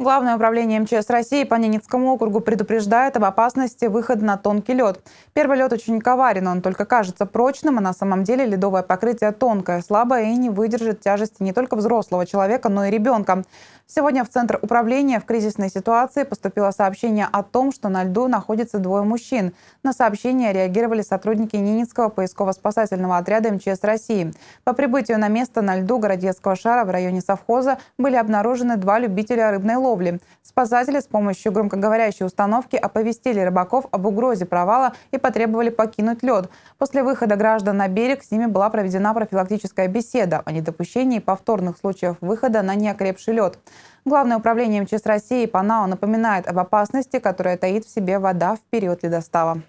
Главное управление МЧС России по Ненецкому округу предупреждает об опасности выхода на тонкий лед. Первый лед очень коварен, он только кажется прочным, а на самом деле ледовое покрытие тонкое, слабое и не выдержит тяжести не только взрослого человека, но и ребенка. Сегодня в Центр управления в кризисной ситуации поступило сообщение о том, что на льду находится двое мужчин. На сообщение реагировали сотрудники Ненецкого поисково-спасательного отряда МЧС России. По прибытию на место на льду городецкого шара в районе совхоза были обнаружены два любителя рыбной ловли. Спасатели с помощью громкоговорящей установки оповестили рыбаков об угрозе провала и потребовали покинуть лед. После выхода граждан на берег с ними была проведена профилактическая беседа о недопущении повторных случаев выхода на неокрепший лед. Главное управление МЧС России Панао напоминает об опасности, которая таит в себе вода в период ледостава.